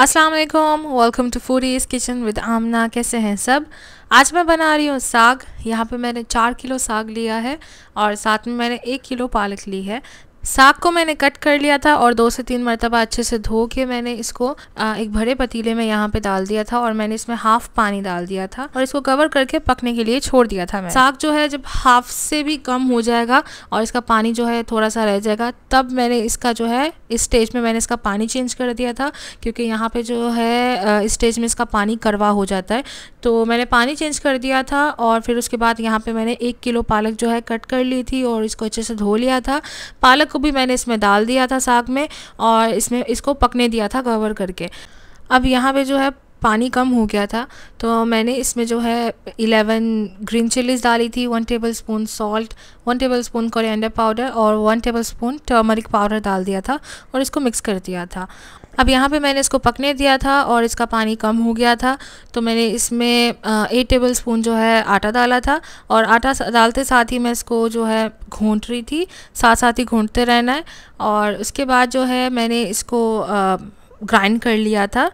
अस्सलाम वालेकुम welcome to foodies kitchen with Amna कैसे हैं सब आज मैं बना रही हूँ साग यहाँ पे मैंने चार किलो साग लिया है और साथ में मैंने एक किलो पालक ली है साग को मैंने कट कर लिया था और दो से तीन मरतबा अच्छे से धो के मैंने इसको एक भरे पतीले में यहाँ पे डाल दिया था और मैंने इसमें हाफ पानी डाल दिया था और इसको कवर करके पकने के लिए छोड़ दिया था मैं साग जो है जब हाफ से भी कम हो जाएगा और इसका पानी जो है थोड़ा सा रह जाएगा तब मैंने इसका जो है इस स्टेज में मैंने इसका पानी चेंज कर दिया था क्योंकि यहाँ पर जो है इस स्टेज में इसका पानी करवा हो जाता है तो मैंने पानी चेंज कर दिया था और फिर उसके बाद यहाँ पर मैंने एक किलो पालक जो है कट कर ली थी और इसको अच्छे से धो लिया था पालक को भी मैंने इसमें डाल दिया था साग में और इसमें इसको पकने दिया था कवर करके अब यहाँ पे जो है पानी कम हो गया था तो मैंने इसमें जो है इलेवन ग्रीन चिलीज़ डाली थी one tablespoon salt one tablespoon coriander powder और one tablespoon turmeric powder डाल दिया था और इसको मिक्स कर दिया था अब यहाँ पे मैंने इसको पकने दिया था और इसका पानी कम हो गया था तो मैंने इसमें एट टेबल स्पून जो है आटा डाला था और आटा डालते साथ ही मैं इसको जो है घूंट रही थी साथ साथ ही घूंटते रहना है और उसके बाद जो है मैंने इसको ग्राइंड कर लिया था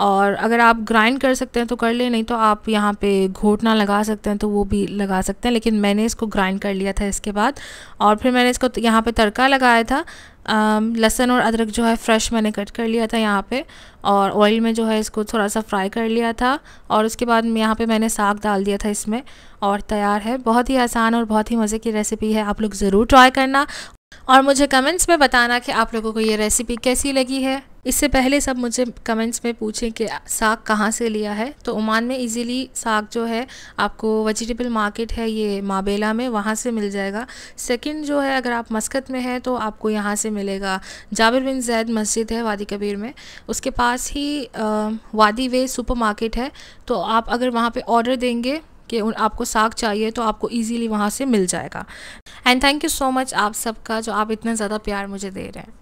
और अगर आप ग्राइंड कर सकते हैं तो कर ले नहीं तो आप यहाँ पे घोटना लगा सकते हैं तो वो भी लगा सकते हैं लेकिन मैंने इसको ग्राइंड कर लिया था इसके बाद और फिर मैंने इसको यहाँ पे तड़का लगाया था लहसन और अदरक जो है फ्रेश मैंने कट कर लिया था यहाँ पे और ऑयल में जो है इसको थोड़ा सा फ्राई कर लिया था और उसके बाद यहाँ पर मैंने साग डाल दिया था इसमें और तैयार है बहुत ही आसान और बहुत ही मज़े की रेसिपी है आप लोग ज़रूर ट्राई करना और मुझे कमेंट्स में बताना कि आप लोगों को ये रेसिपी कैसी लगी है इससे पहले सब मुझे कमेंट्स में पूछें कि साग कहाँ से लिया है तो ओमान में इजीली साग जो है आपको वेजिटेबल मार्केट है ये माबेला में वहाँ से मिल जाएगा सेकंड जो है अगर आप मस्कत में हैं तो आपको यहाँ से मिलेगा जाबिर बिन जैद मस्जिद है वादी कबीर में उसके पास ही आ, वादी वे सुपर मार्केट है तो आप अगर वहाँ पर ऑर्डर देंगे कि आपको साग चाहिए तो आपको ईजीली वहाँ से मिल जाएगा and thank you so much आप सबका जो आप इतना ज़्यादा प्यार मुझे दे रहे हैं